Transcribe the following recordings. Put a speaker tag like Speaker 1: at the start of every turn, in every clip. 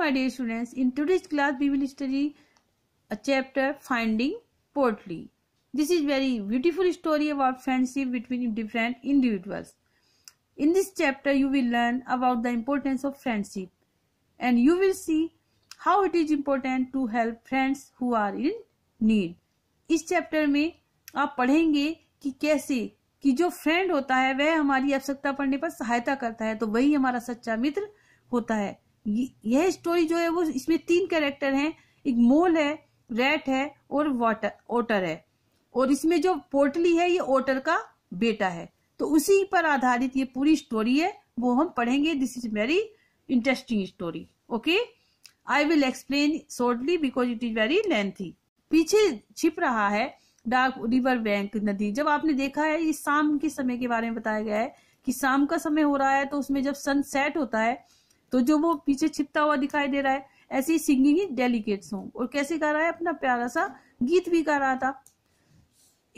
Speaker 1: my dear students in today's class we will study a chapter finding portly this is very beautiful story about friendship between different individuals in this chapter you will learn about the importance of friendship and you will see how it is important to help friends who are in need इस chapter में आप पढ़ेंगे कि कैसे कि जो friend होता है वह हमारी आवश्यकता पड़ने पर सहायता करता है तो वही हमारा सच्चा मित्र होता है यह स्टोरी जो है वो इसमें तीन कैरेक्टर हैं एक मोल है रेट है और वाटर ओटर है और इसमें जो पोर्टली है ये ओटर का बेटा है तो उसी पर आधारित ये पूरी स्टोरी है वो हम पढ़ेंगे this is very interesting story okay I will explain shortly because it is very lengthy पीछे छिप रहा है डार्क रिवर बैंक नदी जब आपने देखा है ये शाम के समय के बारे में बताया गया है कि शाम का समय हो रहा है तो उसमें जब सनसेट होता है तो जो वो पीछे छिपता हुआ दिखाई दे रहा है ऐसी सिंगिंग ही डेलीकेट सॉन्ग और कैसे गा रहा है अपना प्यारा सा गीत भी गा रहा था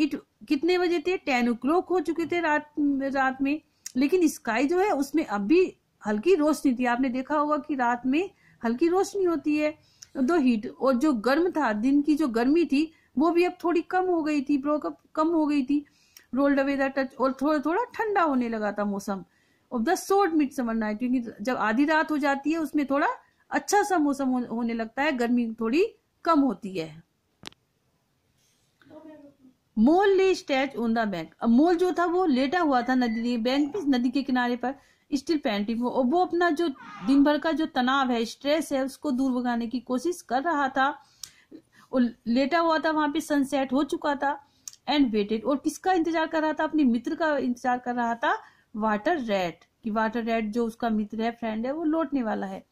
Speaker 1: इट कितने बजे थे टेन ओ हो चुके थे रात रात में लेकिन स्काई जो है उसमें अब भी हल्की रोशनी थी आपने देखा होगा कि रात में हल्की रोशनी होती है दो हीट और जो गर्म था दिन की जो गर्मी थी वो भी अब थोड़ी कम हो गई थी ब्रोकअप कम हो गई थी रोल्ड अवे द टच और थोड़ा थोड़ा ठंडा होने लगा था मौसम of the sword mid summer night क्योंकि जब आधी रात हो जाती है उसमें थोड़ा अच्छा सा मौसम हो, होने लगता है गर्मी थोड़ी कम होती है मोल ले स्टैच ऑन द बैंक अब मोल जो था वो लेटा हुआ था नदी बैंक नदी के किनारे पर स्टिल पेंटिंग और वो अपना जो दिन भर का जो तनाव है स्ट्रेस है उसको दूर भगाने की कोशिश कर रहा था और लेटा हुआ था वहां पे सनसेट हो चुका था एंड वेटेड और किसका इंतजार कर रहा था अपने मित्र का इंतजार कर रहा था वाटर रेट कि वाटर रेट जो उसका मित्र है फ्रेंड है वो लौटने वाला है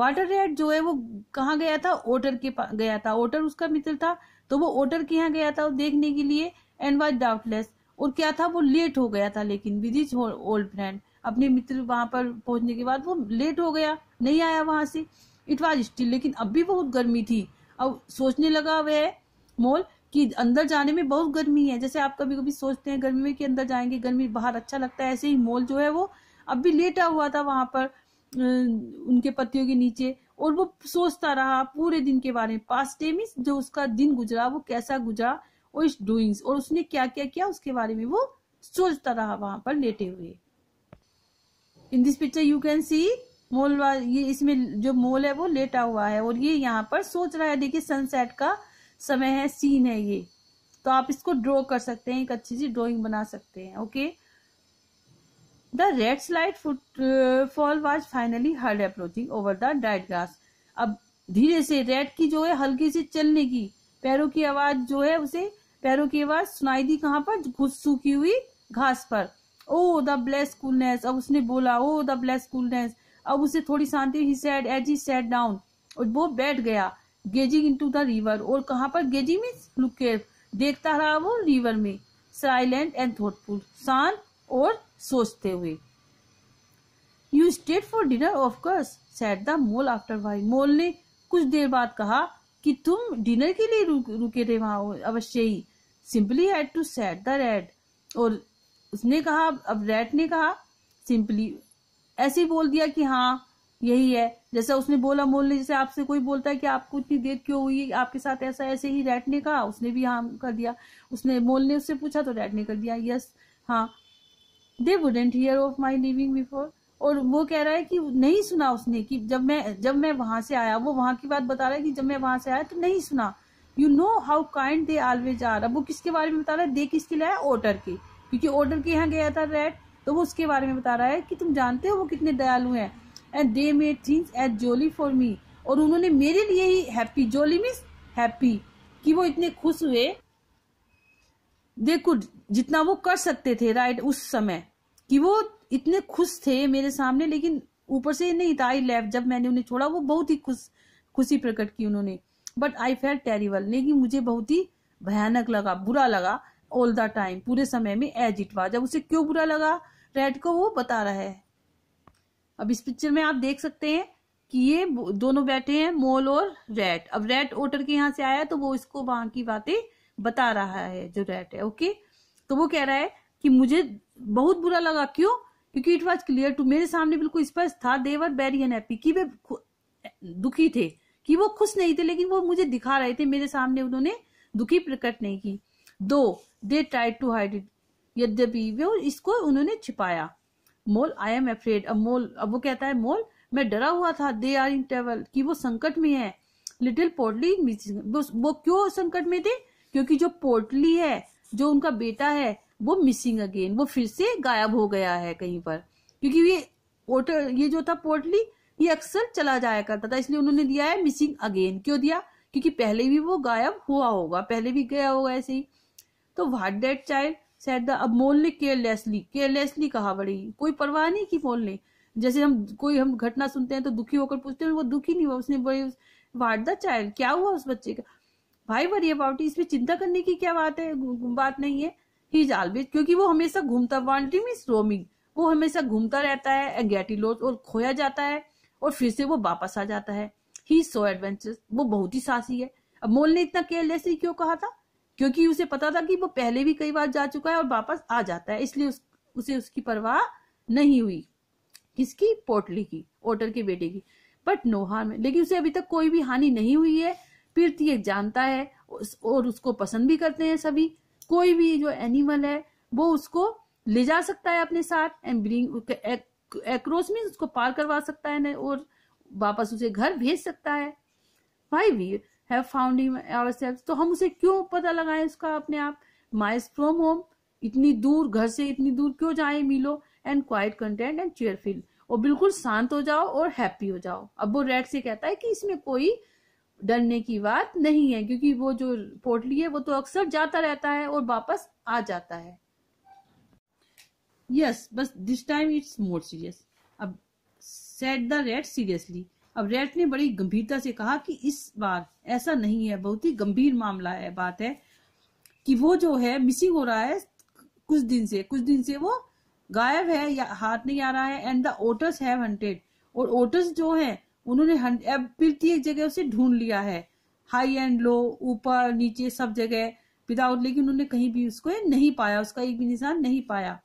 Speaker 1: वाटर रेट जो है वो कहाँ गया था ओटर के पास गया था ओटर उसका मित्र था तो वो ओटर के यहाँ गया था वो देखने के लिए एंड वाज डाउटलेस और क्या था वो लेट हो गया था लेकिन विद इज ओल्ड फ्रेंड अपने मित्र वहां पर पहुंचने के बाद वो लेट हो गया नहीं आया वहां से इट वॉज स्टिल लेकिन अब भी बहुत गर्मी थी अब सोचने लगा वह मोल कि अंदर जाने में बहुत गर्मी है जैसे आप कभी कभी सोचते हैं गर्मी में कि अंदर जाएंगे गर्मी बाहर अच्छा लगता है ऐसे ही मोल जो है वो अब भी लेटा हुआ था वहां पर उनके पतियों के नीचे और वो सोचता रहा पूरे दिन के बारे में पास डे में जो उसका दिन गुजरा वो कैसा गुजरा और इस डूइंग्स और उसने क्या क्या किया उसके बारे में वो सोचता रहा वहां पर लेटे हुए in this picture you can see mole ये इसमें जो मोल है वो लेटा हुआ है और ये यहाँ पर सोच रहा है देखिए सनसेट का समय है सीन है ये तो आप इसको ड्रॉ कर सकते हैं एक अच्छी सी ड्रॉइंग बना सकते हैं okay the red slide fall was finally heard approaching over the diet grass अब धीरे से रेड की जो है हल्की सी चलने की पैरों की आवाज जो है उसे पैरों की आवाज सुनाई दी कहाँ पर घुस सूखी हुई घास पर ओ द ब्लेस कूलनेस अब उसने बोला ओ द ब्लेस कूलनेस अब उसे थोड़ी शांति ही said as he sat down और वो बैठ गया गेजिंग इनटू द रिवर और कहाँ पर गेजिंग मीन्स लुक देखता रहा वो रिवर में साइलेंट एंड थॉटफुल शांत और सोचते हुए you stayed for dinner of course said the mole after while mole ने कुछ देर बाद कहा कि तुम डिनर के लिए रुक, रुके थे वहां अवश्य ही simply had to said the rat और उसने कहा अब रेड ने कहा सिंपली ऐसे बोल दिया कि हाँ यही है जैसे उसने बोला मोल ने जैसे आपसे कोई बोलता है कि आपको इतनी देर क्यों हुई आपके साथ ऐसा ऐसे ही रैटने ने कहा उसने भी हाँ कर दिया उसने मोल ने उससे पूछा तो रैटने ने कर दिया यस हाँ they wouldn't hear of my leaving before और वो कह रहा है कि नहीं सुना उसने कि जब मैं जब मैं वहां से आया वो वहां की बात बता रहा है कि जब मैं वहां से आया तो नहीं सुना you know how kind they always are अब वो किसके बारे में बता रहा है दे किसके लिए आया ऑर्डर के क्योंकि ऑर्डर के यहाँ गया था रेड तो वो उसके बारे में बता रहा है कि तुम जानते हो वो कितने दयालु हैं and they made things at jolly for me और उन्होंने मेरे लिए ही हैप्पी जोली मीन्स हैप्पी कि वो इतने खुश हुए दे कुड जितना वो कर सकते थे राइट उस समय कि वो इतने खुश थे मेरे सामने लेकिन ऊपर से नहीं था आई लेफ्ट जब मैंने उन्हें छोड़ा वो बहुत ही खुश खुशी प्रकट की उन्होंने बट आई फेल टेरिबल लेकिन मुझे बहुत ही भयानक लगा बुरा लगा ऑल द टाइम पूरे समय में एज इट वाज जब उसे क्यों बुरा लगा रेड को वो बता रहा है अब इस पिक्चर में आप देख सकते हैं कि ये दोनों बैठे हैं मोल और रेट अब रेट ओटर के यहाँ से आया तो वो इसको वहां की बातें बता रहा है जो रेट है ओके तो वो कह रहा है कि मुझे बहुत बुरा लगा क्यों क्योंकि इट वॉज क्लियर टू मेरे सामने बिल्कुल स्पष्ट था देवर वेरी एपी की वे दुखी थे कि वो खुश नहीं थे लेकिन वो मुझे दिखा रहे थे मेरे सामने उन्होंने दुखी प्रकट नहीं की though they tried to hide it यद्यपि वे इसको उन्होंने छिपाया मोल आई एम अफ्रेड अब मोल अब वो कहता है मोल मैं डरा हुआ था दे आर इन ट्रेवल कि वो संकट में है लिटिल पोर्टली वो क्यों संकट में थे क्योंकि जो पोर्टली है जो उनका बेटा है वो मिसिंग अगेन वो फिर से गायब हो गया है कहीं पर क्योंकि ये पोर्टल ये जो था पोर्टली ये अक्सर चला जाया करता था इसलिए उन्होंने दिया है मिसिंग अगेन क्यों दिया क्योंकि पहले भी वो गायब हुआ होगा पहले भी गया होगा ऐसे ही तो what that child said the अब मोल ने केयरलेसली केयरलेसली कहा बड़ी कोई परवाह नहीं की मोल ने जैसे हम कोई हम घटना सुनते हैं तो दुखी होकर पूछते हैं वो दुखी नहीं हुआ उसने बड़ी वाट द चाइल्ड क्या हुआ उस बच्चे का भाई वरी अबाउट इसमें चिंता करने की क्या बात है बात नहीं है ही इज ऑलवेज क्योंकि वो हमेशा घूमता वॉन्टिंग मीन रोमिंग वो हमेशा घूमता रहता है एंगेटी लोज और खोया जाता है और फिर से वो वापस आ जाता है ही सो एडवेंचर वो बहुत ही साहसी है अब मोल ने इतना केयरलेसली क्यों कहा था क्योंकि उसे पता था कि वो पहले भी कई बार जा चुका है और वापस आ जाता है इसलिए उस, उसे उसकी परवाह नहीं हुई किसकी पोटली की ओटर के बेटे की बट नो हार्म लेकिन उसे अभी तक कोई भी हानि नहीं हुई है पीरती ये जानता है और उसको पसंद भी करते हैं सभी कोई भी जो एनिमल है वो उसको ले जा सकता है अपने साथ एंड ब्रिंग एक्रॉस मीन उसको पार करवा सकता है और वापस उसे घर भेज सकता है भाई भी have found him ourselves तो हम उसे क्यों पता लगाए इसका अपने आप माइस फ्रॉम होम इतनी दूर घर से इतनी दूर क्यों जाए मिलो and quite content and cheerful और बिल्कुल शांत हो जाओ और हैप्पी हो जाओ अब वो रेड से कहता है कि इसमें कोई डरने की बात नहीं है क्योंकि वो जो पोटली है वो तो अक्सर जाता रहता है और वापस आ जाता है yes yes, but this time it's more serious अब सेट द रेड सीरियसली अब रेट ने बड़ी गंभीरता से कहा कि इस बार ऐसा नहीं है बहुत ही गंभीर मामला है बात है कि वो जो है मिसिंग हो रहा है कुछ दिन से कुछ दिन से वो गायब है या हाथ नहीं आ रहा है and the otters have hunted और ओटर्स जो है उन्होंने एक जगह उसे ढूंढ लिया है हाई एंड लो ऊपर नीचे सब जगह विदाउट लेकिन उन्होंने कहीं भी उसको नहीं पाया उसका एक भी निशान नहीं पाया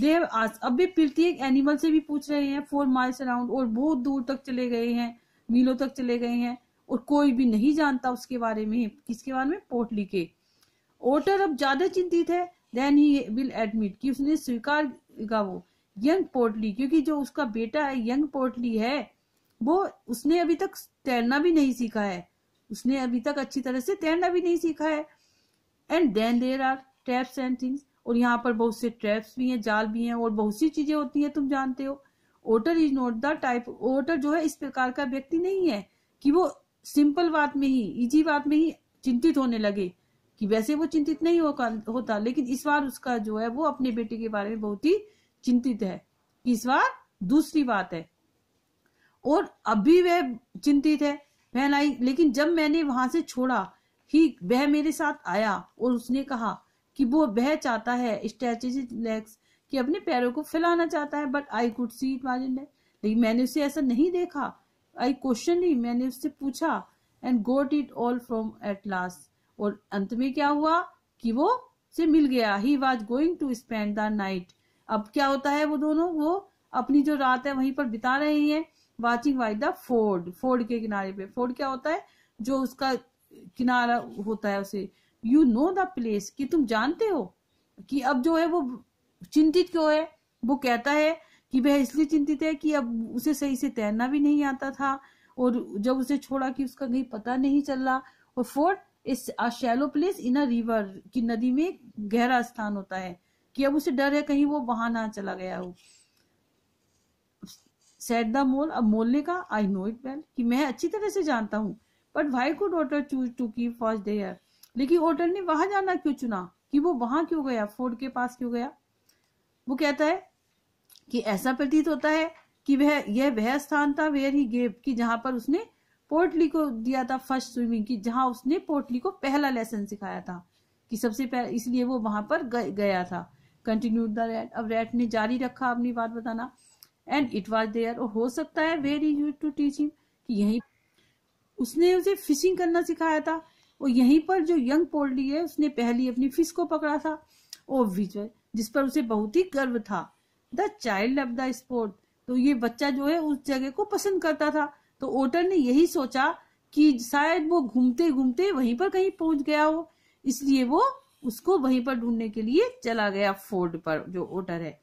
Speaker 1: देव आज अब भी प्रत्येक एनिमल से भी पूछ रहे हैं फोर माइल्स अराउंड और बहुत दूर तक चले गए हैं मीलों तक चले गए हैं और कोई भी नहीं जानता उसके बारे में किसके बारे में पोटली के ओटर अब ज्यादा चिंतित है देन ही विल एडमिट कि उसने स्वीकार वो यंग पोटली क्योंकि जो उसका बेटा है यंग पोटली है वो उसने अभी तक तैरना भी नहीं सीखा है उसने अभी तक अच्छी तरह से तैरना भी नहीं सीखा है and then there are traps and things और यहाँ पर बहुत से ट्रैप्स भी हैं जाल भी हैं और बहुत सी चीजें होती हैं तुम जानते हो otter is not the type otter जो है इस प्रकार का व्यक्ति नहीं है कि वो सिंपल बात में ही इजी बात में ही चिंतित होने लगे कि वैसे वो चिंतित नहीं हो, होता लेकिन इस बार उसका जो है वो अपने बेटे के बारे में बहुत ही चिंतित है इस बार दूसरी बात है और अभी वह चिंतित है वह लाई लेकिन जब मैंने वहां से छोड़ा ही वह मेरे साथ आया और उसने कहा कि वो वह चाहता है स्ट्रेचेज लेग्स कि अपने पैरों को फैलाना चाहता है but I could see it margin लेकिन मैंने उसे ऐसा नहीं देखा आई क्वेश्चन ही मैंने उससे पूछा and got it all from at last और अंत में क्या हुआ कि वो से मिल गया he was going to spend the night अब क्या होता है वो दोनों वो अपनी जो रात है वहीं पर बिता रहे हैं watching by the ford ford के किनारे पे फोर्ड क्या होता है जो उसका किनारा होता है उसे यू नो द प्लेस कि तुम जानते हो कि अब जो है वो चिंतित क्यों है वो कहता है कि वह इसलिए चिंतित है कि अब उसे सही से तैरना भी नहीं आता था और जब उसे छोड़ा कि उसका कहीं पता नहीं चल रहा और ford is a shallow place in a river कि नदी में गहरा स्थान होता है कि अब उसे डर है कहीं वो वहां ना चला गया हो सेट द मोल अब मोल ने कहा आई नो इट वेल कि मैं अच्छी तरह से जानता हूँ but why could water choose to की फर्स्ट देयर लेकिन होटल ने वहां जाना क्यों चुना कि वो वहां क्यों गया फोर्ड के पास क्यों गया वो कहता है कि ऐसा प्रतीत होता है कि वह यह वह स्थान था वेयर ही गेव कि जहां पर उसने पोर्टली को दिया था फर्स्ट स्विमिंग की जहां उसने पोर्टली को पहला लेसन सिखाया था कि सबसे पहले इसलिए वो वहां पर गया था कंटिन्यू द रेट अब रेट ने जारी रखा अपनी बात बताना एंड इट वॉज देयर और हो सकता है where is to teach him कि यही उसने उसे फिशिंग करना सिखाया था और यहीं पर जो यंग पोल्डी है उसने पहली अपनी फिश को पकड़ा था और विजय जिस पर उसे बहुत ही गर्व था the child of the sport तो ये बच्चा जो है उस जगह को पसंद करता था तो ओटर ने यही सोचा कि शायद वो घूमते घूमते वहीं पर कहीं पहुंच गया हो इसलिए वो उसको वहीं पर ढूंढने के लिए चला गया फोर्ड पर जो ओटर है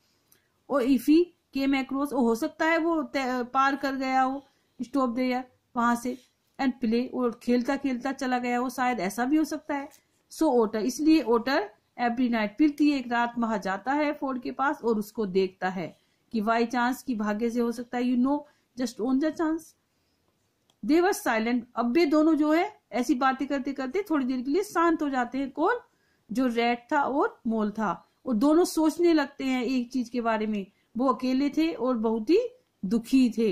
Speaker 1: और इफी के मैक्रोस हो सकता है वो पार कर गया हो स्टॉप दे वहां से एंड प्ले और खेलता खेलता चला गया वो शायद ऐसा भी हो सकता है सो so, ओटर इसलिए ओटर एवरी नाइट फिरती एक रात वहां जाता है फोर्ड के पास और उसको देखता है कि बाई चांस की भाग्य से हो सकता है you know just on the chance they were silent अब वे दोनों जो है ऐसी बातें करते करते थोड़ी देर के लिए शांत हो जाते हैं कौन जो रेड था और मोल था और दोनों सोचने लगते हैं एक चीज के बारे में वो अकेले थे और बहुत ही दुखी थे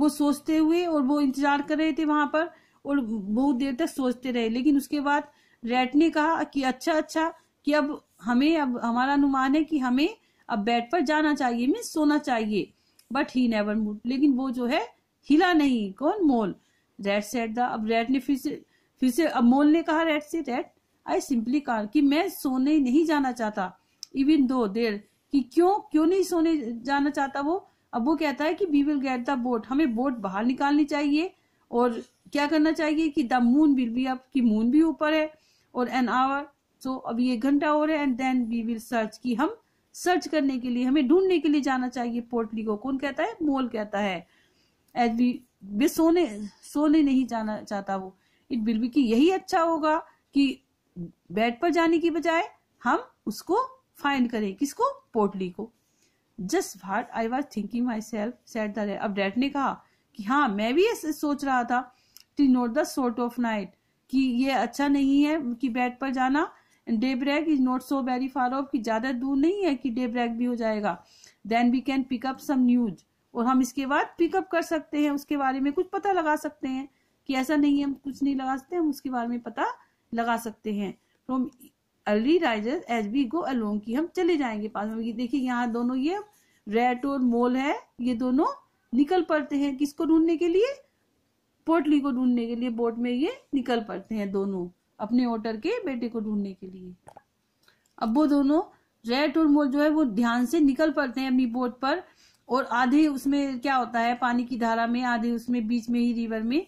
Speaker 1: वो सोचते हुए और वो इंतजार कर रहे थे वहां पर और बहुत देर तक सोचते रहे लेकिन उसके बाद रेट ने कहा कि अच्छा अच्छा कि अब हमें अब हमारा अनुमान है कि हमें अब बेड पर जाना चाहिए मीन सोना चाहिए बट ही नेवर मूव लेकिन वो जो है हिला नहीं कौन मोल रेड सेट द अब रेड ने फिर से फिर से अब मोल ने कहा रेड से रेड आई सिंपली कहा कि मैं सोने नहीं जाना चाहता इवन दो देर कि क्यों क्यों नहीं सोने जाना चाहता वो अब वो कहता है कि we will get the boat हमें बोट बाहर निकालनी चाहिए और क्या करना चाहिए कि the moon will be up की मून भी ऊपर है और एन आवर सो अब ये घंटा और है and then we will search कि हम सर्च करने के लिए हमें ढूंढने के लिए जाना चाहिए पोर्टली को कौन कहता है मोल कहता है एज वी वे सोने सोने नहीं जाना चाहता वो इट विल बी कि यही अच्छा होगा कि बेड पर जाने की बजाय हम उसको फाइंड करें किसको पोर्टली को just what I was thinking myself set the अब डैड ने कहा कि हाँ मैं भी ऐसे सोच रहा था to not the sort of night कि ये अच्छा नहीं है कि बेड पर जाना daybreak is not so very far off कि ज़्यादा दूर नहीं है कि डे ब्रेक भी हो जाएगा then we can pick up some news और हम इसके बाद पिकअप कर सकते हैं उसके बारे में कुछ पता लगा सकते हैं कि ऐसा नहीं है हम कुछ नहीं लगा सकते हम उसके बारे में पता लगा सकते हैं from early risers as we go along की हम चले जाएंगे पास में देखिए यहाँ दोनों ये रेट और मोल है ये दोनों निकल पड़ते हैं किसको ढूंढने के लिए पोटली को ढूंढने के लिए बोट में ये निकल पड़ते हैं दोनों अपने ओटर के बेटे को ढूंढने के लिए अब वो दोनों रेट और मोल जो है वो ध्यान से निकल पड़ते हैं अपनी बोट पर और आधे उसमें क्या होता है पानी की धारा में आधे उसमें बीच में ही रिवर में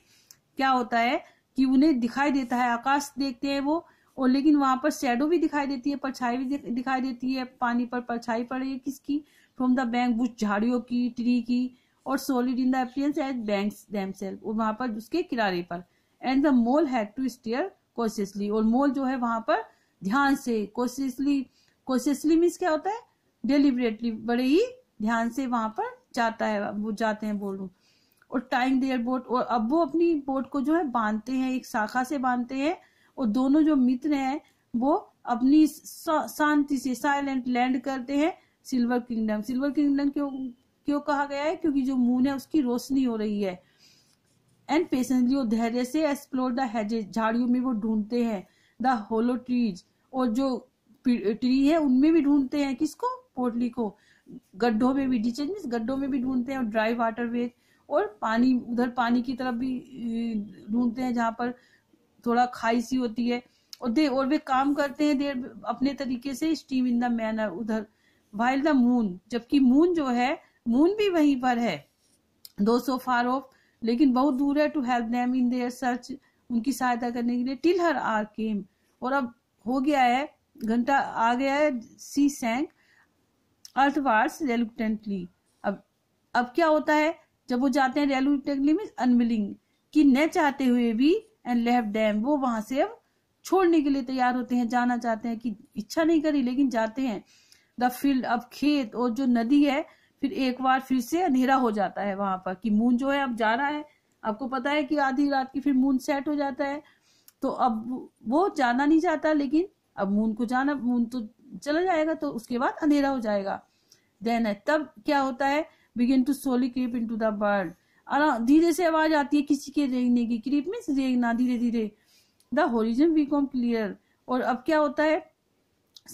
Speaker 1: क्या होता है कि उन्हें दिखाई देता है आकाश देखते हैं वो और लेकिन वहां पर शेडो भी दिखाई देती है परछाई भी दिखाई देती है पानी पर परछाई पड़ रही है किसकी फ्रॉम द बैंक बुश झाड़ियों की ट्री की और solid in the appearance as bank और वहां पर उसके किनारे पर and the mole had to stare कोशिशली और मोल जो है वहां पर ध्यान से कोशिशली कोशिशली मीन्स क्या होता है डिलीबरेटली बड़े ही ध्यान से वहां पर जाता है वो जाते हैं बोलू और टाइम देयर बोट और अब वो अपनी बोट को जो है बांधते हैं एक शाखा से बांधते हैं और दोनों जो मित्र हैं वो अपनी शांति से साइलेंट लैंड करते हैं सिल्वर किंगडम सिल्वर किंगडम क्यों क्यों कहा गया है क्योंकि जो मून है उसकी रोशनी हो रही है एंड पेशेंटली और धैर्य से एक्सप्लोर द हेजे झाड़ियों में वो ढूंढते हैं द होलो ट्रीज और जो ट्री है उनमें भी ढूंढते हैं किसको पोटली को गड्ढों में भी डिचेज मीन गड्ढों में भी ढूंढते हैं और ड्राई वाटर वेज और पानी उधर पानी की तरफ भी ढूंढते हैं जहाँ पर थोड़ा खाई सी होती है और दे और वे काम करते हैं देर अपने तरीके से स्टीम इन द मैनर उधर वाइल द मून जबकि मून जो है मून भी वहीं पर है दो सो फार ऑफ लेकिन बहुत दूर है to help them in their search उनकी सहायता करने के लिए टिल हर आर केम और अब हो गया है घंटा आ गया है सी सैंक अर्थवार्स रेलुटेंटली अब अब क्या होता है जब वो जाते हैं रेलुटेंटली मीन्स अनविलिंग कि न चाहते हुए भी एंड लेफ्ट डैम वो वहां से अब छोड़ने के लिए तैयार होते हैं जाना चाहते हैं कि इच्छा नहीं करी लेकिन जाते हैं द फील्ड अब खेत और जो नदी है फिर एक बार फिर से अंधेरा हो जाता है वहां पर कि मून जो है अब जा रहा है आपको पता है कि आधी रात की फिर मून सेट हो जाता है तो अब वो जाना नहीं चाहता लेकिन अब मून को जाना मून तो चला जाएगा तो उसके बाद अंधेरा हो जाएगा देन है तब क्या होता है begin to slowly creep into the धीरे से आवाज आती है किसी के रेंगने की क्रीप मीन्स रेंगना धीरे धीरे द होरिजन बिकॉम क्लियर और अब क्या होता है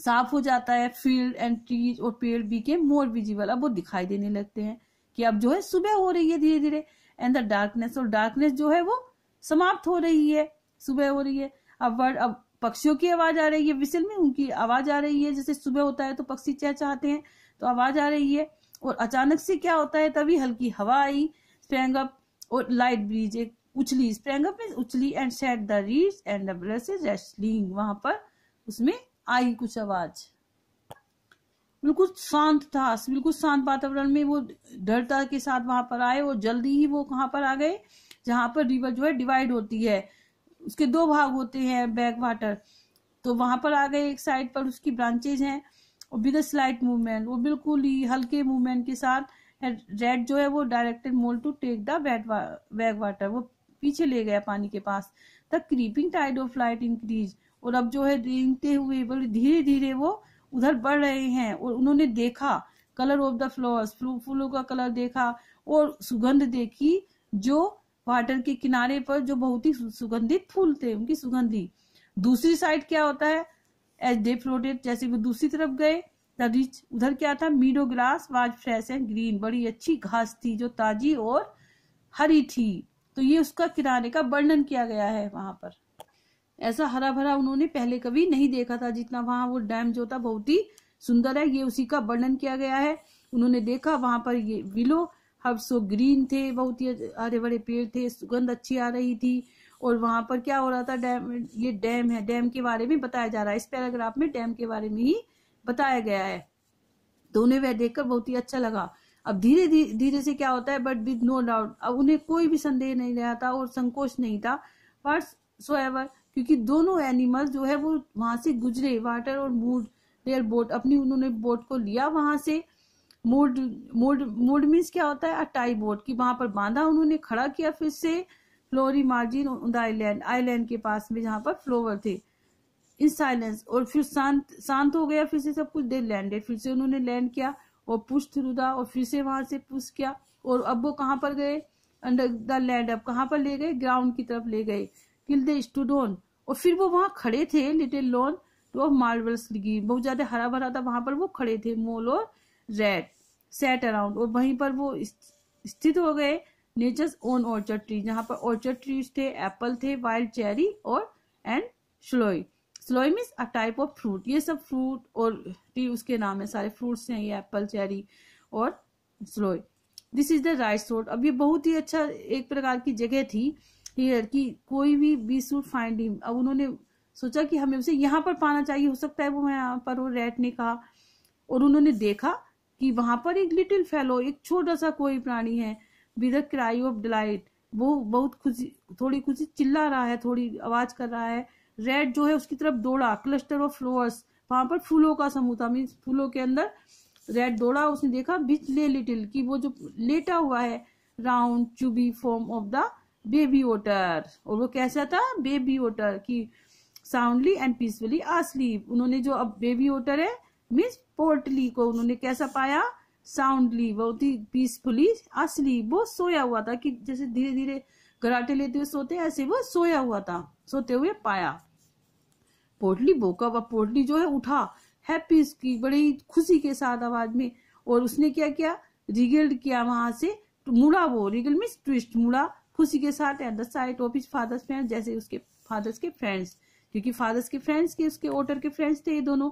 Speaker 1: साफ हो जाता है फील्ड एंड ट्रीज और पेड़ बी के मोर विजिबल अब वो दिखाई देने लगते हैं कि अब जो है सुबह हो रही है धीरे धीरे एंड द डार्कनेस और डार्कनेस जो है वो समाप्त हो रही है सुबह हो रही है अब वर्ड अब पक्षियों की आवाज आ रही है विसिल में उनकी आवाज आ रही है जैसे सुबह होता है तो पक्षी चहचहाते हैं तो आवाज आ रही है और अचानक से क्या होता है तभी हल्की हवा आई Sprang up और लाइट ब्रीज एक उछली स्प्रैंग अप मीन उछली and set the reeds and the brushes rustling वहां पर उसमें आई कुछ आवाज बिल्कुल शांत था बिल्कुल शांत वातावरण में वो डरता के साथ वहां पर आए और जल्दी ही वो कहां पर आ गए जहां पर रिवर जो है डिवाइड होती है उसके दो भाग होते हैं बैक वाटर तो वहां पर आ गए एक साइड पर उसकी ब्रांचेज हैं और विद स्लाइट मूवमेंट वो बिल्कुल ही हल्के मूवमेंट के साथ रेड जो है वो directed mole to take the backwater वो पीछे ले गया पानी के पास the creeping tide of light increase और अब जो है रेंगते हुए बोले धीरे धीरे वो उधर बढ़ रहे हैं और उन्होंने देखा कलर ऑफ द फ्लावर्स फूलों का कलर देखा और सुगंध देखी जो वाटर के किनारे पर जो बहुत ही सुगंधित फूल थे उनकी सुगंधी दूसरी साइड क्या होता है एज डे फ्लोटेड जैसे वो दूसरी तरफ गए द रिच उधर क्या था meadow grass was fresh and green बड़ी अच्छी घास थी जो ताजी और हरी थी तो ये उसका किराने का वर्णन किया गया है वहां पर ऐसा हरा भरा उन्होंने पहले कभी नहीं देखा था जितना वहां वो डैम जो था बहुत ही सुंदर है ये उसी का वर्णन किया गया है उन्होंने देखा वहां पर ये विलो हब सो ग्रीन थे बहुत ही हरे भरे पेड़ थे सुगंध अच्छी आ रही थी और वहां पर क्या हो रहा था डैम ये डैम है डैम के बारे में बताया जा रहा है इस पैराग्राफ में डैम के बारे में ही बताया गया है तो उन्हें वह देखकर बहुत ही अच्छा लगा अब धीरे धीरे धीरे से क्या होता है बट विद नो डाउट अब उन्हें कोई भी संदेह नहीं रहा था और संकोच नहीं था बट सो एवर क्योंकि दोनों एनिमल जो है वो वहां से गुजरे वाटर और मूड रेयर बोट अपनी उन्होंने बोट को लिया वहां से मूड मूड मूड मीन्स क्या होता है टाई बोट की वहां पर बांधा उन्होंने खड़ा किया फिर से फ्लोरी मार्जिन आईलैंड आईलैंड के पास में जहाँ पर फ्लोवर थे इन साइलेंस और फिर शांत शांत हो गया फिर से सब कुछ दे लैंडेड फिर से उन्होंने लैंड किया और पुश थ्रू द और फिर से वहां से पुश किया और अब वो कहाँ पर गए अंडर द लैंड अब कहाँ पर ले गए ग्राउंड की तरफ ले गए टिल दे स्टूड ऑन और फिर वो वहां खड़े थे लिटिल लोन ऑफ मार्बल्स लगी बहुत ज्यादा हरा भरा था वहां पर वो खड़े थे मोल और रेड सेट अराउंड और वहीं पर वो स्थित हो गए नेचर्स ओन ऑर्चर्ड ट्री जहाँ पर ऑर्चर्ड ट्रीज थे एप्पल थे वाइल्ड चेरी और and sloe sloe means a type of fruit ये सब फ्रूट और टी उसके नाम है सारे फ्रूट्स हैं ये एप्पल चेरी और sloe this is the right sort अब ये बहुत ही अच्छा एक प्रकार की जगह थी हेयर की कोई भी बी सूट फाइंड हिम अब उन्होंने सोचा कि हमें उसे यहाँ पर पाना चाहिए हो सकता है वो यहाँ पर और रेट ने कहा और उन्होंने देखा कि वहां पर एक लिटिल फेलो एक छोटा सा कोई प्राणी है विद क्राई ऑफ डिलाइट वो बहुत खुशी थोड़ी खुशी चिल्ला रहा है थोड़ी आवाज कर रहा है रेड जो है उसकी तरफ दौड़ा क्लस्टर ऑफ फ्लोअर्स वहां पर फूलों का समूह था मीन्स फूलों के अंदर रेड दौड़ा उसने देखा बिच ले लिटिल की वो जो लेटा हुआ है round chubby form of the baby otter और वो कैसा था बेबी वोटर की साउंडली एंड पीसफुली आसलीप उन्होंने जो अब बेबी वोटर है मीन्स पोर्टली को उन्होंने कैसा पाया साउंडली बहुत ही पीसफुली असली वो सोया हुआ था कि जैसे धीरे धीरे घराटे लेते हुए सोते ऐसे वो सोया हुआ था सोते हुए पाया पोटली बोका व पोटली जो है उठा हैप्पी उसकी बड़ी खुशी के साथ आवाज में और उसने क्या किया रिगेल्ड किया वहां से मुड़ा वो रिगल मीन ट्विस्ट मुड़ा खुशी के साथ at the sight of his father's friend जैसे उसके फादर्स के फ्रेंड्स क्योंकि फादर्स के फ्रेंड्स के उसके ओटर के फ्रेंड्स थे ये दोनों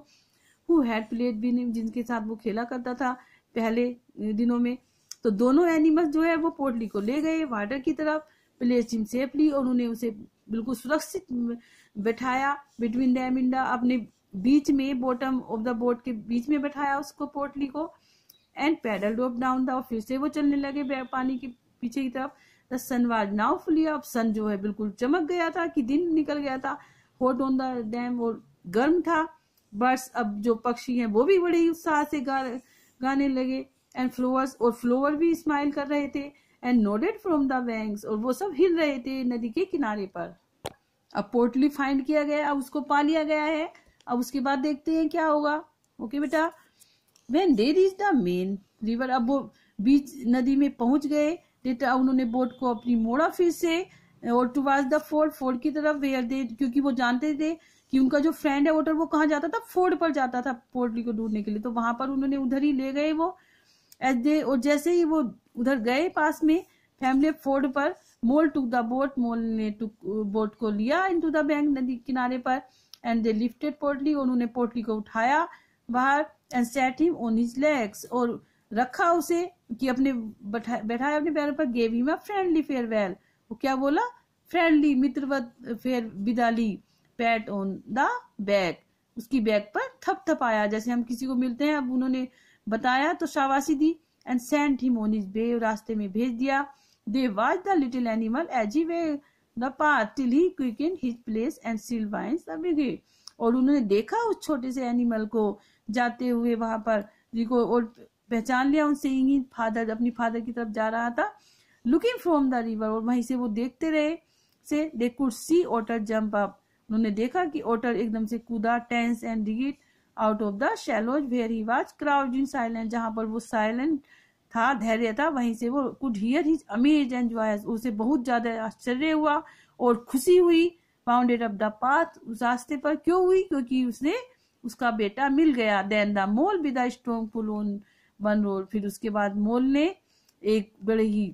Speaker 1: हु हैड प्लेड बीन जिनके साथ वो खेला करता था पहले दिनों में तो दोनों एनिमल्स जो है वो पोटली को ले गए वाटर की तरफ प्लेस जिम सेफली और उन्हें उसे बिल्कुल सुरक्षित बैठाया बिटवीन दैम इन द अपने बीच में बॉटम ऑफ द बोट के बीच में बैठाया उसको पोटली को एंड पैडल डोप डाउन था और फिर से वो चलने लगे पानी के पीछे की तरफ the sun was now fully अब सन जो है बिल्कुल चमक गया था कि दिन निकल गया था हॉट ऑन द डैम वो गर्म था बर्ड्स अब जो पक्षी हैं वो भी बड़े उत्साह से गा, गाने लगे एंड फ्लोवर्स और फ्लोवर भी स्माइल कर रहे थे and nodded from the banks और वो सब हिल रहे थे नदी के किनारे पर अब पोर्टली फाइंड किया गया अब उसको पा लिया गया है अब उसके बाद देखते हैं क्या होगा ओके बेटा when they is the main river अब वो बीच नदी में पहुंच गए बेटा उन्होंने बोट को अपनी मोड़ा फिर से और to was the ford ford की तरफ वेयर दे क्योंकि वो जानते थे कि उनका जो फ्रेंड है वोटर वो कहाँ जाता था फोर्ड पर जाता था पोर्टली को ढूंढने के लिए तो वहां पर उन्होंने उधर ही ले गए वो एज दे और जैसे ही वो उधर गए पास में फैमिली फोर्ड पर Mole to the boat Mole ने टू बोट uh, को लिया इन टू द बैंक नदी किनारे पर एंड दे लिफ्टेड पोटली उन्होंने पोटली को उठाया बाहर and set him on his legs और रखा उसे कि अपने बैठा, बैठाया अपने पैरों पर gave him a friendly farewell वो क्या बोला फ्रेंडली मित्रवत फेयर विदा ली पैट ऑन द बैग उसकी बैग पर थप थपाया जैसे हम किसी को मिलते हैं अब उन्होंने बताया तो शाबाशी दी and sent him on his way रास्ते में भेज दिया They watched the little animal as he waved the path till he quickened his place and still winds the big और उन्होंने देखा उस छोटे से एनिमल को जाते हुए वहां पर रिको और पहचान लिया उन सेइंग फादर अपनी फादर की तरफ जा रहा था लुकिंग फ्रॉम द रिवर और वहीं से वो देखते रहे से they could see otter jump up उन्होंने देखा कि ऑटर एकदम से कूदा tense and dig it out of the shallows where he was crowd in silent जहां पर वो साइलेंट था धैर्य था वहीं से वो कुड हियर हिज अमेज जो है उसे बहुत ज्यादा आश्चर्य हुआ और खुशी हुई फाउंडेड ऑफ द पाथ उस रास्ते पर क्यों हुई क्योंकि उसने उसका बेटा मिल गया then the mole with the strong pull on one road फिर उसके बाद मोल ने एक बड़े ही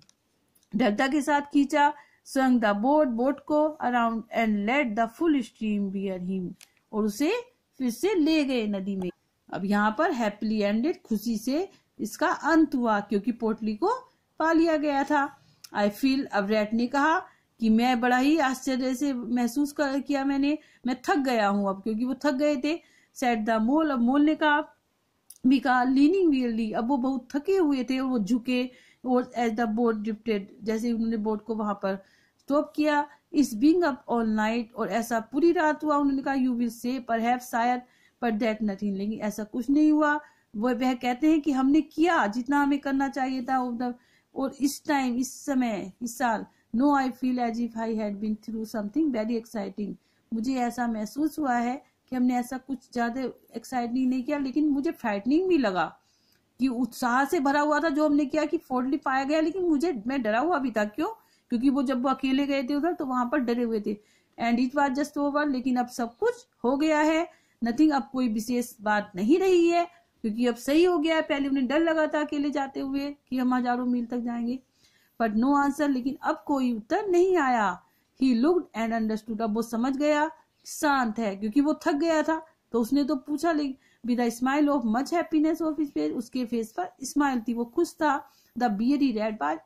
Speaker 1: ढकता के साथ खींचा संग द बोट बोट को around and let the full stream bear him और उसे फिर से ले गए नदी में अब यहाँ पर हैप्पीली एंडेड खुशी से इसका अंत हुआ क्योंकि पोटली को पा लिया गया था आई फील अवरेट ने कहा कि मैं बड़ा ही आश्चर्य से महसूस कर किया मैंने मैं थक गया हूं अब क्योंकि वो थक गए थे सेट द मोल अब मोल ने कहा भी कहा लीनिंग वियरली अब वो बहुत थके हुए थे वो झुके और एज द बोट डिप्टेड जैसे उन्होंने बोट को वहां पर स्टॉप किया इस बिंग अप ऑल नाइट और ऐसा पूरी रात हुआ उन्होंने कहा यू विल से पर हैव शायद पर दैट नथिंग लेकिन ऐसा कुछ नहीं हुआ वो वह कहते हैं कि हमने किया जितना हमें करना चाहिए था और इस टाइम इस समय इस साल no I feel as if I had been through something very exciting मुझे ऐसा महसूस हुआ है कि हमने ऐसा कुछ ज्यादा एक्साइटिंग नहीं किया लेकिन मुझे फ्राइटनिंग भी लगा कि उत्साह से भरा हुआ था जो हमने किया कि फोर्डली पाया गया लेकिन मुझे मैं डरा हुआ भी था क्यों क्योंकि वो जब वो अकेले गए थे उधर तो वहां पर डरे हुए थे and it was just over लेकिन अब सब कुछ हो गया है नथिंग अब कोई विशेष बात नहीं रही है क्योंकि अब सही हो गया है पहले उन्हें डर लगा था अकेले जाते हुए कि हम हजारों मील तक जाएंगे बट नो आंसर लेकिन अब कोई उत्तर नहीं आया ही लुक एंड अंडरस्टूड अब वो समझ गया शांत है क्योंकि वो थक गया था तो उसने तो पूछा लेकिन with smile of much happiness of his face उसके फेस पर स्माइल थी वो खुश था द बियरी रेड बाय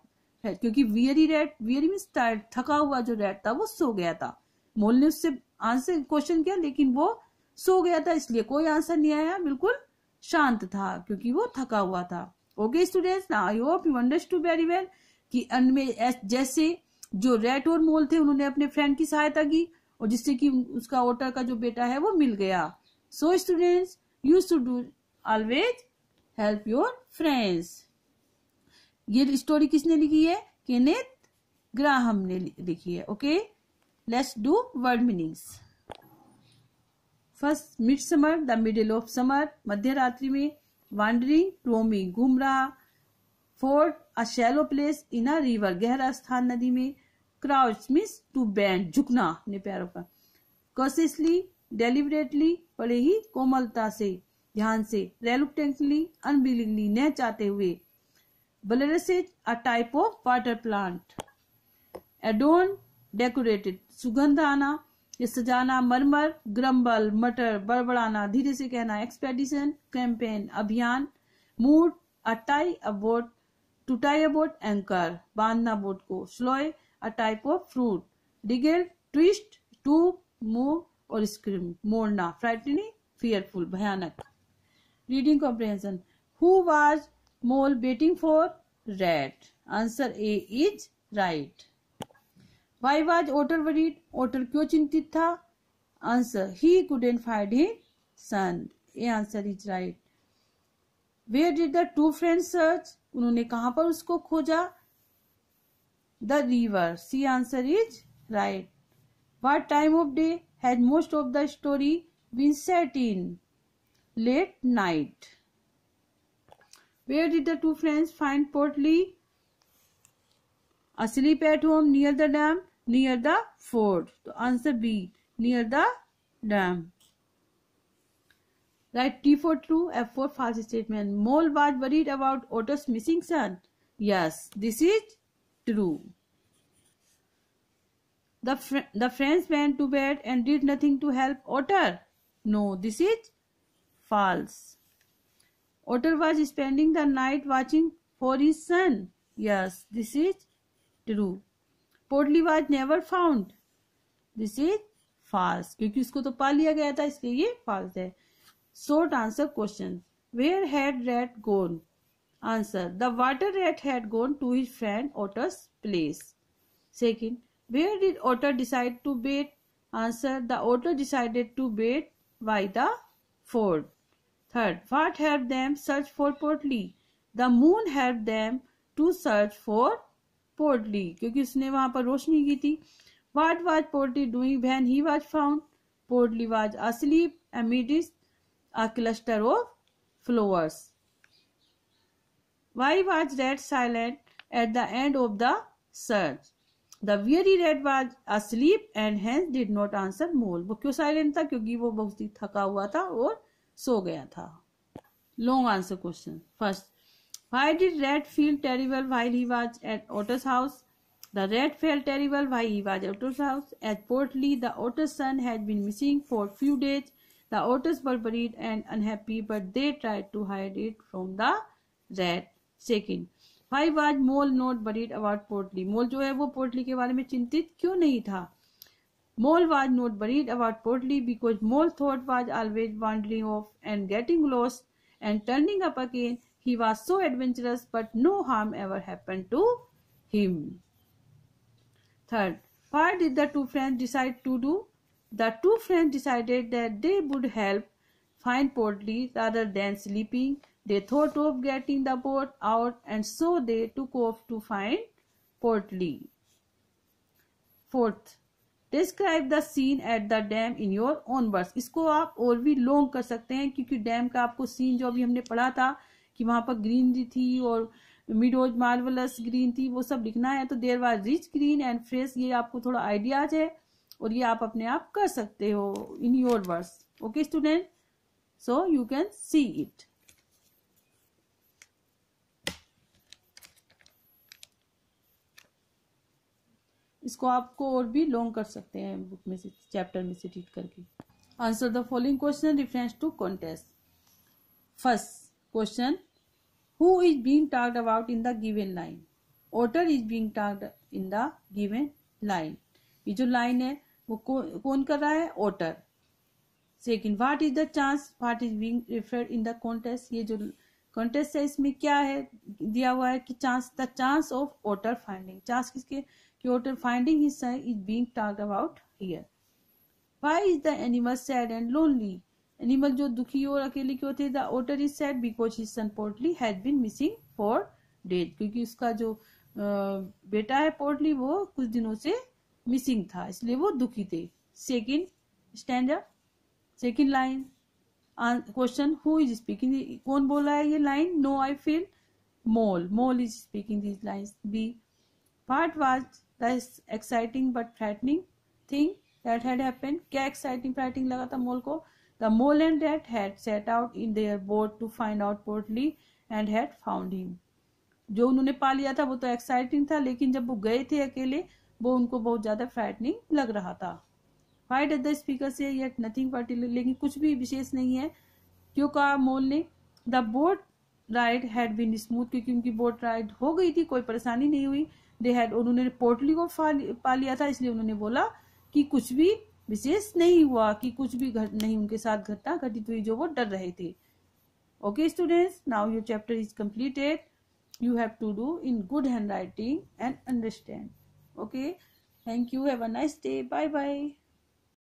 Speaker 1: क्योंकि weary Rat weary mean tired थका हुआ जो रेड था वो सो गया था मोल ने उससे आंसर क्वेश्चन किया लेकिन वो सो गया था इसलिए कोई आंसर नहीं आया बिल्कुल शांत था क्योंकि वो थका हुआ था ओके स्टूडेंट्स ना I hope you understood very well कि जैसे जो रेट और मोल थे उन्होंने अपने फ्रेंड की सहायता की और जिससे कि उसका ओटर का जो बेटा है वो मिल गया so students you should do always help your friends ये स्टोरी किसने लिखी है केनेथ ग्राहम ने लिखी है okay let's do word meanings first mid summer the middle of summer मध्य रात्रि में वांडरिंग रोमिंग घुमरा रहा ford a shallow place in a river गहरा स्थान नदी में क्राउच मीन्स टू बैंड झुकना अपने पैरों पर कॉशियसली डेलिबरेटली बड़े ही कोमलता से ध्यान से रेलुक्टेंटली अनबिलिंगली न चाहते हुए bulrushes a type of water plant adorn decorated सुगंध आना सजाना मरमर ग्रम्बल मटर बड़बड़ाना धीरे से कहना एक्सपेडिशन कैंपेन अभियान moored a tie a boat to tie a boat anchor बांधना बोट को sloe a type of fruit डिगेल ट्विस्ट टू मूव और स्क्रीम मोड़ना फ्राइटनिंग फियरफुल भयानक reading comprehension who was Mole waiting for Rat answer A is right why was Otter worried Otter क्यों चिंतित था answer he couldn't find his son A answer is right where did the two friend search उन्होंने कहां पर उसको खोजा the river C answer is right what time of day has most of the story been set in late night where did the two friends find Portly असली पैट home near the dam near the ford. So answer B near the dam. Right, T for true, F for false statement. Mole was worried about Otto's missing son. Yes, this is true. The, fr the friends went to bed and did nothing to help Otter. No, this is false. Otter was spending the night watching for his son. Yes, this is true. Portly was never found this is फास्ट क्योंकि उसको तो पा लिया गया था इसलिए ये फास्ट है short answer question where had Rat gone answer the water Rat had gone to his friend Otter's place second where did Otter decide to wait answer the Otter decided to wait by the ford third what help them search for Portly the moon help them to search for Portly क्योंकि उसने वहां पर रोशनी की थी what was Portly doing when he was found Portly was asleep amidst a cluster of flowers why was Rat silent at the end of the search the weary Rat was asleep and hence did not answer Mole वो क्यों silent था क्योंकि वो बहुत ही थका हुआ था और सो गया था long answer question first Why did Red feel terrible while he was at Otto's house? The Red felt terrible while he was at Otto's house. At Portly, the Otto's son had been missing for few days. The Otto's were worried and unhappy, but they tried to hide it from the Red. Second, why was Mole not worried about Portly? Mole जो है वो Portly Mole was not worried about Portly because Mole thought was always wandering off and getting lost and turning up again he was so adventurous but no harm ever happened to him. Third, what did the two friends decide to do? The two friends decided that they would help find Portly rather than sleeping. They thought of getting the boat out and so they took off to find Portly. Fourth, describe the scene at the dam in your own words. इसको आप और भी long कर सकते हैं क्योंकि dam का आपको scene जो अभी हमने पढ़ा था कि वहां पर ग्रीनरी थी और मिडोज मार्वलस ग्रीन थी वो सब लिखना है तो there were rich green and fresh ये आपको थोड़ा आइडियाज है और ये आप अपने आप कर सकते हो in your words okay student so you can see it इसको आपको और भी लॉन्ग कर सकते हैं बुक में से चैप्टर में से टीट करके answer the following question reference to context first question Who is being talked about in the given line? otter is being talked in the given line. ये जो line है वो कौन कर रहा है Otter second what is the chance what is being referred in the context ये जो कॉन्टेस्ट है इसमें क्या है दिया हुआ है कि chance the chance of Otter finding chance किसके कि ऑटर फाइंडिंग हिस्सा is being talked about here why is the animal sad and lonely animal जो दुखी और अकेले क्यों थे there is sad because his son Portly has been missing for death क्योंकि उसका जो बेटा है पोर्टली वो कुछ दिनों से मिसिंग था इसलिए वो दुखी थे second stand second line question who is speaking कौन बोला है ये line no I feel Mole Mole is speaking this line B part was the exciting but threatening thing that had happened क्या एक्साइटिंग फ्राइटिंग लगा था मोल को The mole and rat had set out in their boat to find out Portly and had found him. जो उन्होंने पा लिया था वो तो एक्साइटिंग था लेकिन जब वो गए थे अकेले वो उनको बहुत ज़्यादा फ्राइटनिंग लग रहा था फाइट एट द स्पीकर से येट नथिंग पर्टिकुलर लेकिन कुछ भी विशेष नहीं है क्यों कहा मोल ने the boat ride had been smooth क्योंकि उनकी बोट राइड हो गई थी कोई परेशानी नहीं हुई दे हैड उन्होंने पोर्टली को पा लिया था इसलिए उन्होंने बोला कि कुछ भी विशेष नहीं हुआ कि कुछ भी घट नहीं उनके साथ घटना घटित हुई जो वो डर रहे थे okay students now your chapter is completed you have to do in good handwriting and understand okay thank you have a nice day bye bye